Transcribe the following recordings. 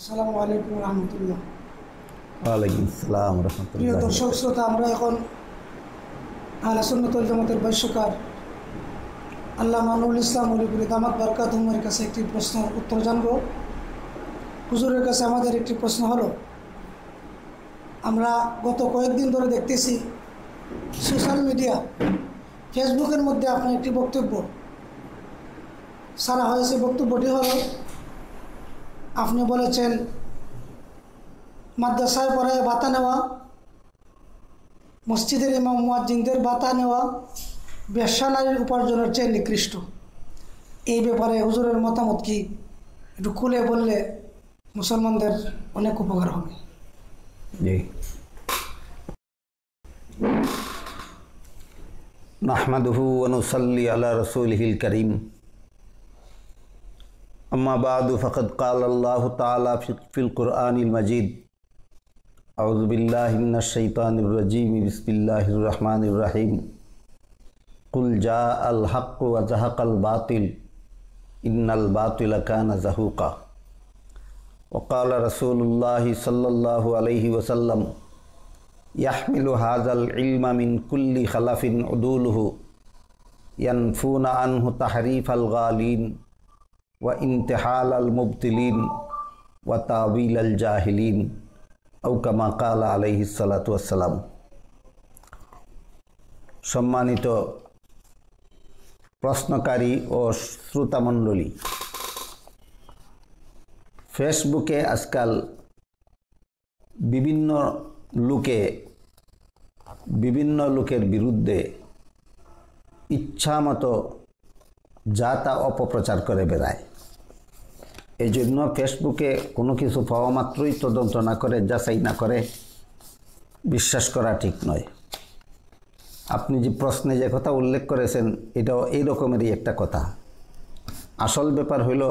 আসসালামু আলাইকুম রহমতুল্লাহ ওয়ালাইকুম আসসালাম রহমতুল্লাহ প্রিয় দর্শক শ্রোতা আমরা এখন আলাসন্নতল জামাতের বৈশ্যকার আল্লাহ মানুল ইসলাম অলিপুরি দামাত বারকাত হুমের কাছে একটি প্রশ্ন উত্তর জানব হুজুরের কাছে আমাদের একটি প্রশ্ন হলো আমরা গত কয়েকদিন ধরে দেখতেছি সোশ্যাল মিডিয়া ফেসবুকের মধ্যে আপনার একটি বক্তব্য সারা হয়েছে বক্তব্যটি হলো আপনি বলেছেন মাদ্রাসায় পড়ায় বাতা নেওয়া মসজিদের ইমাম মুয়াজ্জিনদের বাতা নেওয়া ব্যবসা নারীর উপার্জনের চেয়ে নিকৃষ্ট এই ব্যাপারে হুজুরের মতামত কি একটু খুলে বললে মুসলমানদের অনেক উপকার হবে জি অনুসল্লি আলা রসুল হিল করিম أما بعد فقد قال الله تعالى في القرآن المجيد أعوذ بالله من الشيطان الرجيم بسم الله الرحمن الرحيم قل جاء الحق وزهق الباطل إن الباطل كان زهوقا وقال رسول الله صلى الله عليه وسلم يحمل هذا العلم من كل خلف عدوله ينفون عنه تحريف الغالين ওয়া ইন্তেহাল আল মুবতিলিন ওয়া তাবিল আল জাহিলিন আউকামা কালা আলহি সালাতাম সম্মানিত প্রশ্নকারী ও শ্রোতামণ্ডলী ফেসবুকে আজকাল বিভিন্ন লোকে বিভিন্ন লোকের বিরুদ্ধে ইচ্ছামতো যা তা অপপ্রচার করে বেড়ায় এই জন্য ফেসবুকে কোনো কিছু পাওয়া মাত্রই তদন্ত না করে যাচাই না করে বিশ্বাস করা ঠিক নয় আপনি যে প্রশ্নে যে কথা উল্লেখ করেছেন এটাও এই রকমেরই একটা কথা আসল ব্যাপার হইল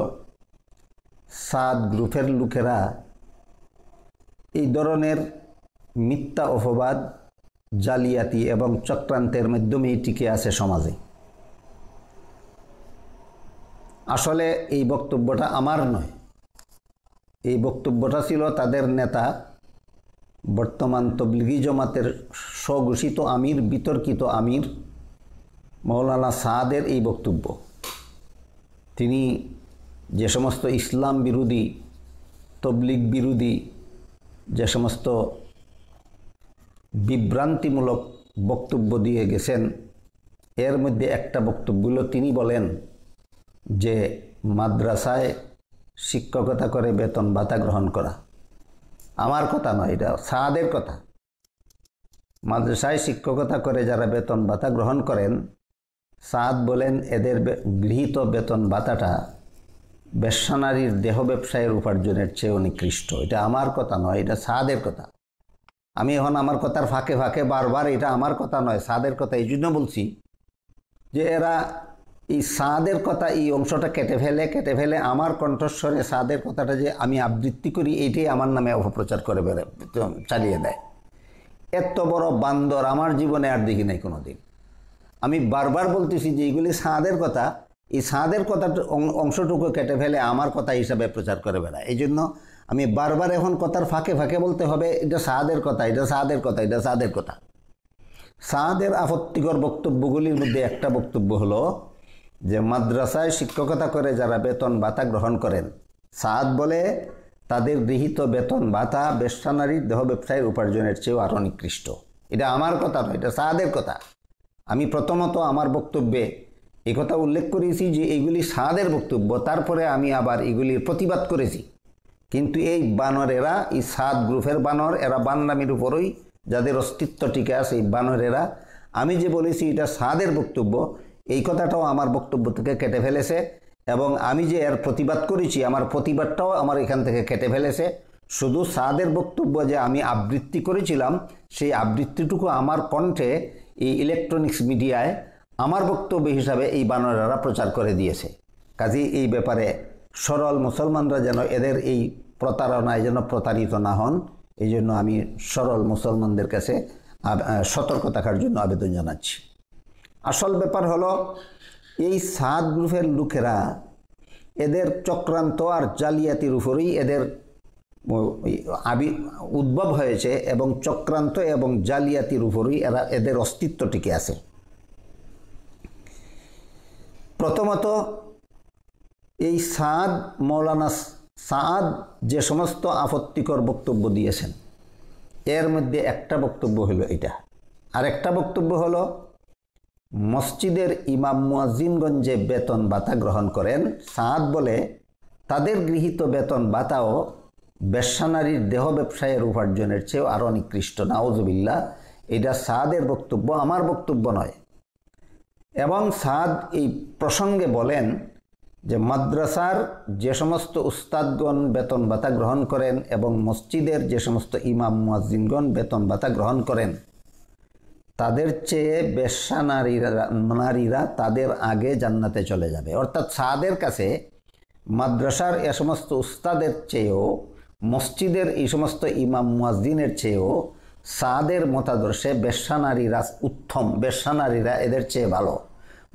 সাদ গ্রুপের লোকেরা এই ধরনের মিথ্যা অপবাদ জালিয়াতি এবং চক্রান্তের মাধ্যমেই টিকে আছে সমাজে আসলে এই বক্তব্যটা আমার নয় এই বক্তব্যটা ছিল তাদের নেতা বর্তমান তবলিগি জমাতের স্বঘোষিত আমির বিতর্কিত আমির মৌলানা সাদের এই বক্তব্য তিনি যে সমস্ত ইসলাম বিরোধী তবলিগ বিরোধী যে সমস্ত বিভ্রান্তিমূলক বক্তব্য দিয়ে গেছেন এর মধ্যে একটা বক্তব্যগুলো তিনি বলেন যে মাদ্রাসায় শিক্ষকতা করে বেতন ভাতা গ্রহণ করা আমার কথা নয় এটা সাহাদের কথা মাদ্রাসায় শিক্ষকতা করে যারা বেতন ভাতা গ্রহণ করেন সাদ বলেন এদের গৃহীত বেতন ভাতাটা বেশানারীর দেহ ব্যবসায়ের উপার্জনের চেয়ে নিকৃষ্ট এটা আমার কথা নয় এটা সাদের কথা আমি এখন আমার কথার ফাঁকে ফাঁকে বারবার এটা আমার কথা নয় সাদের কথা এই জন্য বলছি যে এরা এই সাদের কথা এই অংশটা কেটে ফেলে কেটে ফেলে আমার কণ্ঠস্বরে সাদের কথাটা যে আমি আবৃত্তি করি এটাই আমার নামে অপপ্রচার করে বেড়ে চালিয়ে দেয় এত বড় বান্দর আমার জীবনে আর দেখি নাই কোনো দিন আমি বারবার বলতেছি যে এইগুলি সাদের কথা এই সাদের কথা অংশটুকু কেটে ফেলে আমার কথা হিসাবে প্রচার করে বেড়ায় এই জন্য আমি বারবার এখন কথার ফাঁকে ফাঁকে বলতে হবে এটা সাদের কথা এটা সাদের কথা এটা সাদের কথা সাদের আপত্তিকর বক্তব্যগুলির মধ্যে একটা বক্তব্য হলো যে মাদ্রাসায় শিক্ষকতা করে যারা বেতন ভাতা গ্রহণ করেন সাদ বলে তাদের গৃহীত বেতন ভাতা বেশানারির দেহ ব্যবসায়ীর উপার্জনের চেয়েও আরও নিকৃষ্ট এটা আমার কথা নয় এটা সাদের কথা আমি প্রথমত আমার বক্তব্যে এ কথা উল্লেখ করেছি যে এগুলি সাদের বক্তব্য তারপরে আমি আবার এগুলির প্রতিবাদ করেছি কিন্তু এই বানরেরা এই সাদ গ্রুপের বানর এরা বানরামির উপরই যাদের অস্তিত্ব টিকে আছে এই বানরেরা আমি যে বলেছি এটা সাদের বক্তব্য এই কথাটাও আমার বক্তব্য থেকে কেটে ফেলেছে এবং আমি যে এর প্রতিবাদ করেছি আমার প্রতিবাদটাও আমার এখান থেকে কেটে ফেলেছে শুধু সাদের বক্তব্য যে আমি আবৃত্তি করেছিলাম সেই আবৃত্তিটুকু আমার কণ্ঠে এই ইলেকট্রনিক্স মিডিয়ায় আমার বক্তব্য হিসাবে এই বানরেরা প্রচার করে দিয়েছে কাজেই এই ব্যাপারে সরল মুসলমানরা যেন এদের এই প্রতারণায় যেন প্রতারিত না হন এই জন্য আমি সরল মুসলমানদের কাছে সতর্ক থাকার জন্য আবেদন জানাচ্ছি আসল ব্যাপার হলো এই সাদ গ্রুপের লোকেরা এদের চক্রান্ত আর জালিয়াতির উপরেই এদের আবি উদ্ভব হয়েছে এবং চক্রান্ত এবং জালিয়াতির উপরই এরা এদের অস্তিত্ব টিকে আছে প্রথমত এই সাদ মৌলানা সাদ যে সমস্ত আপত্তিকর বক্তব্য দিয়েছেন এর মধ্যে একটা বক্তব্য হলো এটা আর একটা বক্তব্য হলো মসজিদের ইমাম মুয়াজিমগঞ্জে বেতন বাতা গ্রহণ করেন সাঁদ বলে তাদের গৃহীত বেতন ভাতাও বেশ্যানারীর দেহ ব্যবসায়ের উপার্জনের চেয়েও আরও নিকৃষ্ট নাওজবিল্লা এটা সাদের বক্তব্য আমার বক্তব্য নয় এবং সাদ এই প্রসঙ্গে বলেন যে মাদ্রাসার যে সমস্ত উস্তাদগণ বেতন ভাতা গ্রহণ করেন এবং মসজিদের যে সমস্ত ইমাম মুয়াজিনগণ বেতন ভাতা গ্রহণ করেন তাদের চেয়ে বেশা নারীরা নারীরা তাদের আগে জান্নাতে চলে যাবে অর্থাৎ সাদের কাছে মাদ্রাসার এ সমস্ত উস্তাদের চেয়েও মসজিদের এই সমস্ত ইমাম মুয়াজ্জিনের চেয়েও সাদের মতাদর্শে বেশা নারীরা উত্তম বেশা নারীরা এদের চেয়ে ভালো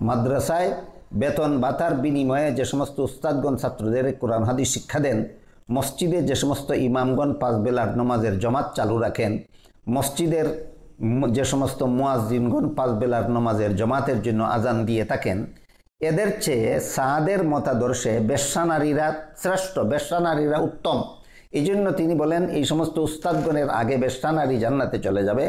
মাদ্রাসায় বেতন ভাতার বিনিময়ে যে সমস্ত উস্তাদগণ ছাত্রদের কোরআন হাদি শিক্ষা দেন মসজিদে যে সমস্ত ইমামগণ পাঁচ বেলার নমাজের জমাত চালু রাখেন মসজিদের যে সমস্ত মোয়াজিনগণ পাঁচ বেলার নমাজের জমাতের জন্য আজান দিয়ে থাকেন এদের চেয়ে সাহাদের মতাদর্শে বেশানারীরা শ্রেষ্ঠ বেশ্যা উত্তম এই জন্য তিনি বলেন এই সমস্ত উস্তাদগণের আগে বেশ্যা জান্নাতে চলে যাবে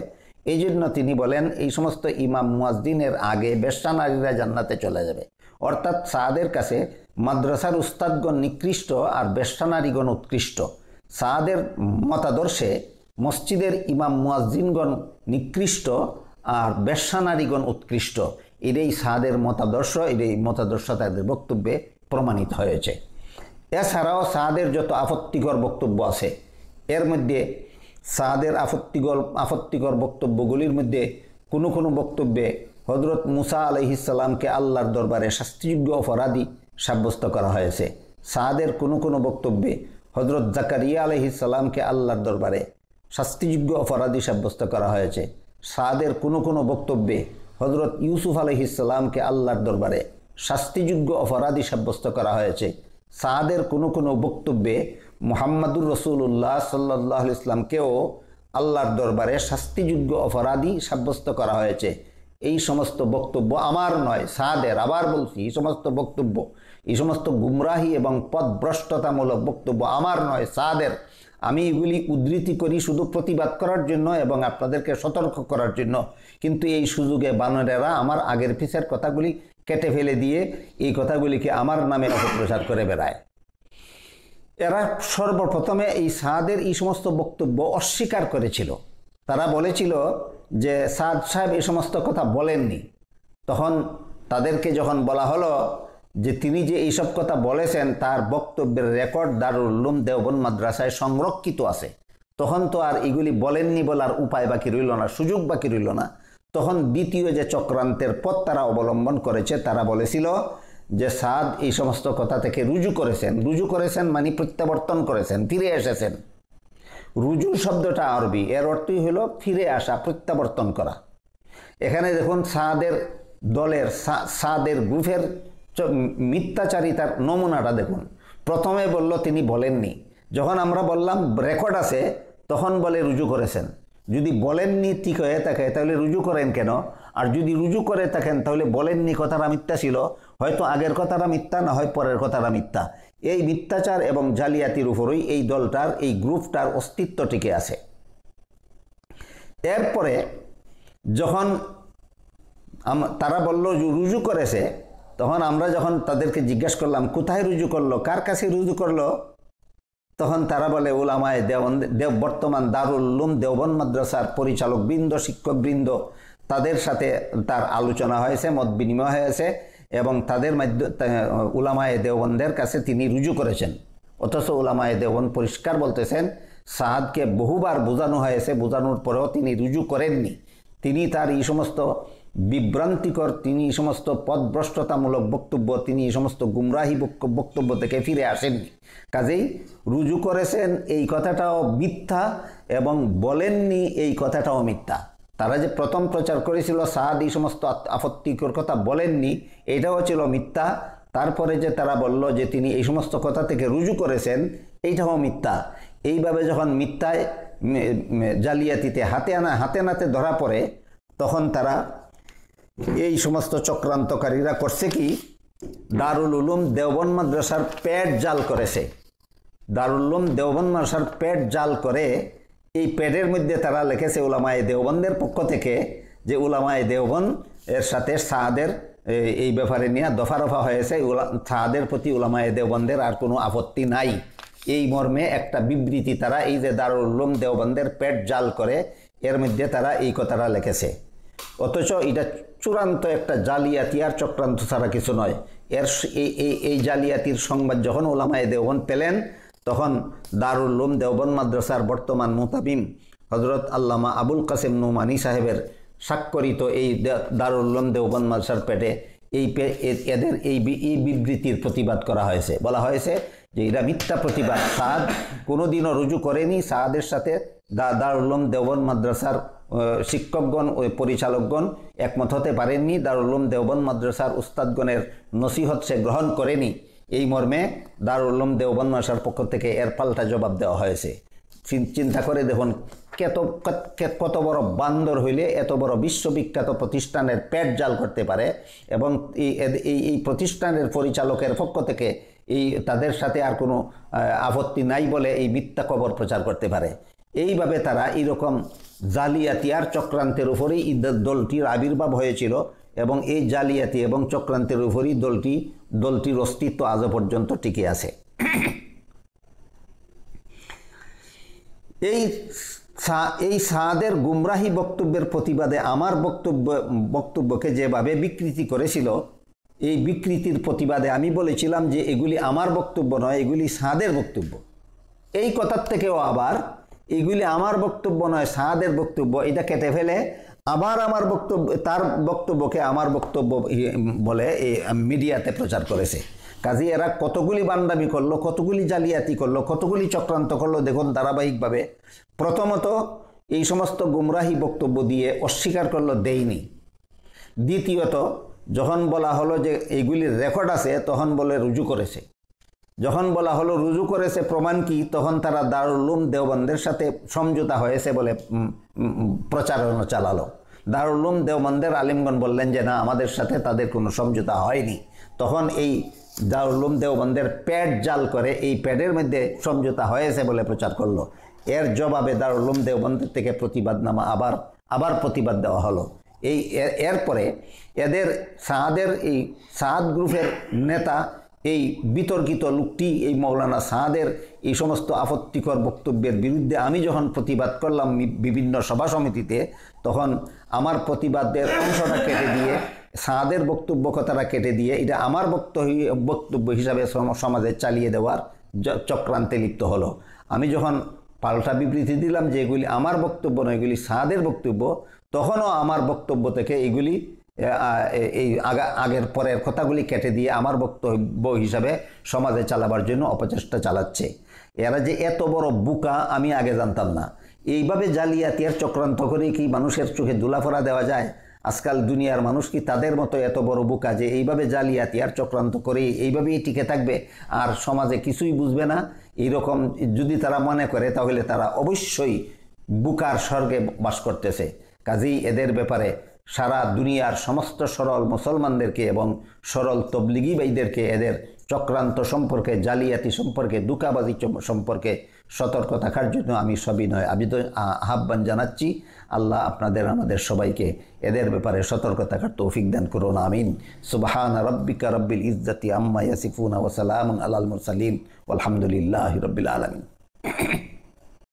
এই জন্য তিনি বলেন এই সমস্ত ইমাম মুয়াজদিনের আগে বেশ্যা নারীরা জান্নাতে চলে যাবে অর্থাৎ সাহাদের কাছে মাদ্রাসার উস্তাদগণ নিকৃষ্ট আর বেশ্যা নারীগণ উৎকৃষ্ট সাহাদের মতাদর্শে মসজিদের ইমাম মুয়াজ্জিনগণ নিকৃষ্ট আর ব্যবসানারীগণ উৎকৃষ্ট এরই সাদের মতাদর্শ এরই মতাদর্শ তাদের বক্তব্যে প্রমাণিত হয়েছে এছাড়াও সাদের যত আপত্তিকর বক্তব্য আছে এর মধ্যে সাদের আপত্তিকর আপত্তিকর বক্তব্যগুলির মধ্যে কোনো কোনো বক্তব্যে হজরত মুসা আলহিসাল্লামকে আল্লাহর দরবারে শাস্তিযোগ্য অপরাধী সাব্যস্ত করা হয়েছে সাদের কোনো কোনো বক্তব্যে হজরত জাকারিয়া আলহিসাল্লামকে আল্লাহর দরবারে শাস্তিযোগ্য অপরাধী সাব্যস্ত করা হয়েছে সাদের কোনো কোনো বক্তব্যে হজরত ইউসুফ ইসলামকে আল্লাহর দরবারে শাস্তিযোগ্য অপরাধী সাব্যস্ত করা হয়েছে সাদের কোনো কোনো বক্তব্যে মোহাম্মদুর রসুল্লাহ সাল্লাহ ইসলামকেও আল্লাহর দরবারে শাস্তিযোগ্য অপরাধী সাব্যস্ত করা হয়েছে এই সমস্ত বক্তব্য আমার নয় সাদের আবার বলছি এই সমস্ত বক্তব্য এই সমস্ত গুমরাহি এবং পদভ্রষ্টতামূলক বক্তব্য আমার নয় সাদের আমি এগুলি উদ্ধৃতি করি শুধু প্রতিবাদ করার জন্য এবং আপনাদেরকে সতর্ক করার জন্য কিন্তু এই সুযোগে বানরেরা আমার আগের পিছের কথাগুলি কেটে ফেলে দিয়ে এই কথাগুলিকে আমার নামে অপপ্রচার করে বেড়ায় এরা সর্বপ্রথমে এই সাদের এই সমস্ত বক্তব্য অস্বীকার করেছিল তারা বলেছিল যে সাদ সাহেব এই সমস্ত কথা বলেননি তখন তাদেরকে যখন বলা হলো যে তিনি যে এইসব কথা বলেছেন তার বক্তব্যের রেকর্ড দারুল দেওবন মাদ্রাসায় সংরক্ষিত আছে তখন তো আর এগুলি বলেননি বলার উপায় বাকি রইল না সুযোগ বাকি রইল না তখন দ্বিতীয় যে চক্রান্তের পথ তারা অবলম্বন করেছে তারা বলেছিল যে সাদ এই সমস্ত কথা থেকে রুজু করেছেন রুজু করেছেন মানে প্রত্যাবর্তন করেছেন ফিরে এসেছেন রুজু শব্দটা আরবি এর অর্থই হলো ফিরে আসা প্রত্যাবর্তন করা এখানে দেখুন সাদের দলের সাদের গ্রুপের মিথ্যাচারিতার নমুনাটা দেখুন প্রথমে বলল তিনি বলেননি যখন আমরা বললাম রেকর্ড আছে তখন বলে রুজু করেছেন যদি বলেননি ঠিক হয়ে থাকে তাহলে রুজু করেন কেন আর যদি রুজু করে থাকেন তাহলে বলেননি কথাটা মিথ্যা ছিল হয়তো আগের কথাটা মিথ্যা না হয় পরের কথাটা মিথ্যা এই মিথ্যাচার এবং জালিয়াতির উপরই এই দলটার এই গ্রুপটার অস্তিত্ব টিকে আছে এরপরে যখন তারা বলল রুজু করেছে তখন আমরা যখন তাদেরকে জিজ্ঞেস করলাম কোথায় রুজু করলো কার কাছে রুজু করলো তখন তারা বলে ওলামায় দেওবন্দ দেব বর্তমান দারুল্লুম দেওবন মাদ্রাসার পরিচালক বৃন্দ শিক্ষকবৃন্দ তাদের সাথে তার আলোচনা হয়েছে মত বিনিময় হয়েছে এবং তাদের মাধ্য উলামায় দেওবন্দের কাছে তিনি রুজু করেছেন অথচ উলামায় দেওবন পরিষ্কার বলতেছেন সাহাদকে বহুবার বোঝানো হয়েছে বোঝানোর পরেও তিনি রুজু করেননি তিনি তার এই সমস্ত বিভ্রান্তিকর তিনি এই সমস্ত পদভ্রষ্টতামূলক বক্তব্য তিনি এই সমস্ত গুমরাহি বক্তব্য থেকে ফিরে আসেননি কাজেই রুজু করেছেন এই কথাটাও মিথ্যা এবং বলেননি এই কথাটাও মিথ্যা তারা যে প্রথম প্রচার করেছিল সাদ এই সমস্ত আপত্তিকর কথা বলেননি এটাও ছিল মিথ্যা তারপরে যে তারা বলল যে তিনি এই সমস্ত কথা থেকে রুজু করেছেন এইটাও মিথ্যা এইভাবে যখন মিথ্যায় জালিয়াতিতে হাতে আনা হাতে নাতে ধরা পড়ে তখন তারা এই সমস্ত চক্রান্তকারীরা করছে কি দারুল উলুম দেওবন মাদ্রাসার প্যাড জাল করেছে দারুল উলুম দেওবন মাদ্রাসার প্যাড জাল করে এই প্যাডের মধ্যে তারা লিখেছে উলামায়ে দেওবন্দের পক্ষ থেকে যে উলামায়ে দেওবন এর সাথে সাহাদের এই ব্যাপারে নিয়ে দফারফা হয়েছে সাহাদের প্রতি উলামায়ে দেওবন্দের আর কোনো আপত্তি নাই এই মর্মে একটা বিবৃতি তারা এই যে দারুল উলুম দেওবন্দের প্যাড জাল করে এর মধ্যে তারা এই কথাটা লিখেছে অথচ এটা চূড়ান্ত একটা জালিয়াতি আর চক্রান্ত ছাড়া কিছু নয় এর এই এই জালিয়াতির সংবাদ যখন ওলামায় দেওবন পেলেন তখন দারুল দেওবন মাদ্রাসার বর্তমান মোতাবিম হজরত আল্লামা আবুল কাসেম নুমানি সাহেবের স্বাক্ষরিত এই দারুল দেওবন মাদ্রাসার পেটে এই এদের এই বিবৃতির প্রতিবাদ করা হয়েছে বলা হয়েছে যে এরা মিথ্যা প্রতিবাদ সাদ কোনোদিনও রুজু করেনি সাদের সাথে দারুল উলুম দেওবন মাদ্রাসার শিক্ষকগণ ও পরিচালকগণ একমত হতে পারেননি দারুলুম দেওবন্দ মাদ্রাসার উস্তাদগণের নসিহত সে গ্রহণ করেনি এই মর্মে দারুলুম দেওবন্দ মাদ্রাসার পক্ষ থেকে এর পাল্টা জবাব দেওয়া হয়েছে চিন্তা করে দেখুন কত কত বড় বান্দর হইলে এত বড় বিশ্ববিখ্যাত প্রতিষ্ঠানের পেট জাল করতে পারে এবং এই এই প্রতিষ্ঠানের পরিচালকের পক্ষ থেকে এই তাদের সাথে আর কোনো আপত্তি নাই বলে এই মিথ্যা খবর প্রচার করতে পারে এইভাবে তারা এরকম জালিয়াতিয়ার চক্রান্তের উপরেই দলটির আবির্ভাব হয়েছিল এবং এই জালিয়াতি এবং চক্রান্তের উপরই দলটি দলটির অস্তিত্ব আজও পর্যন্ত টিকে আছে এই এই সাদের গুমরাহী বক্তব্যের প্রতিবাদে আমার বক্তব্য বক্তব্যকে যেভাবে বিকৃতি করেছিল এই বিকৃতির প্রতিবাদে আমি বলেছিলাম যে এগুলি আমার বক্তব্য নয় এগুলি সাদের বক্তব্য এই কথার থেকেও আবার এগুলি আমার বক্তব্য নয় সাহাদের বক্তব্য এটা কেটে ফেলে আবার আমার বক্তব্য তার বক্তব্যকে আমার বক্তব্য বলে এই মিডিয়াতে প্রচার করেছে কাজে এরা কতগুলি বান্দামি করলো কতগুলি জালিয়াতি করলো কতগুলি চক্রান্ত করলো দেখুন ধারাবাহিকভাবে প্রথমত এই সমস্ত গুমরাহি বক্তব্য দিয়ে অস্বীকার করলো দেয়নি দ্বিতীয়ত যখন বলা হলো যে এইগুলির রেকর্ড আছে তখন বলে রুজু করেছে যখন বলা হলো রুজু করেছে প্রমাণ কি তখন তারা দারুলুম দেওবন্দের সাথে সমঝোতা হয়েছে বলে প্রচারণা চালালো দারুলুম দেওবন্দের আলিমগণ বললেন যে না আমাদের সাথে তাদের কোনো সমঝোতা হয়নি তখন এই দারুলুম দেওবন্দের প্যাড জাল করে এই প্যাডের মধ্যে সমঝোতা হয়েছে বলে প্রচার করলো এর জবাবে দারুলুম দেওবন্দের থেকে প্রতিবাদ নামা আবার আবার প্রতিবাদ দেওয়া হলো এই এরপরে এদের সাহাদের এই সাহাদ গ্রুপের নেতা এই বিতর্কিত লোকটি এই মৌলানা সাহাদের এই সমস্ত আপত্তিকর বক্তব্যের বিরুদ্ধে আমি যখন প্রতিবাদ করলাম বিভিন্ন সভা সমিতিতে তখন আমার প্রতিবাদের অংশটা কেটে দিয়ে সাহাদের বক্তব্য কথাটা কেটে দিয়ে এটা আমার বক্তব্য হিসাবে সমাজে চালিয়ে দেওয়ার চক্রান্তে লিপ্ত হলো আমি যখন পাল্টা বিবৃতি দিলাম যে এগুলি আমার বক্তব্য নয় এগুলি সাহাদের বক্তব্য তখনও আমার বক্তব্য থেকে এগুলি এই আগের পরের কথাগুলি কেটে দিয়ে আমার বক্তব্য হিসাবে সমাজে চালাবার জন্য অপচেষ্টা চালাচ্ছে এরা যে এত বড় বুকা আমি আগে জানতাম না এইভাবে জালিয়াতি আর চক্রান্ত করে কি মানুষের চোখে দুলাফরা দেওয়া যায় আজকাল দুনিয়ার মানুষ কি তাদের মতো এত বড় বুকা যে এইভাবে জালিয়াতি আর চক্রান্ত করে এইভাবেই টিকে থাকবে আর সমাজে কিছুই বুঝবে না এইরকম যদি তারা মনে করে তাহলে তারা অবশ্যই বুকার স্বর্গে বাস করতেছে কাজেই এদের ব্যাপারে সারা দুনিয়ার সমস্ত সরল মুসলমানদেরকে এবং সরল তবলিগি ভাইদেরকে এদের চক্রান্ত সম্পর্কে জালিয়াতি সম্পর্কে দুকাবাজি সম্পর্কে সতর্ক থাকার জন্য আমি সবিনয় তো আহ্বান জানাচ্ছি আল্লাহ আপনাদের আমাদের সবাইকে এদের ব্যাপারে সতর্ক থাকার তৌফিক দান করুন আমিন সুবাহান রব্বিকা রব্বিল ইজ্জতি আম্মা ইয়াসিফুন ওসালাম আলাল মুরসালিন আলহামদুলিল্লাহ রব্বিল আলমিন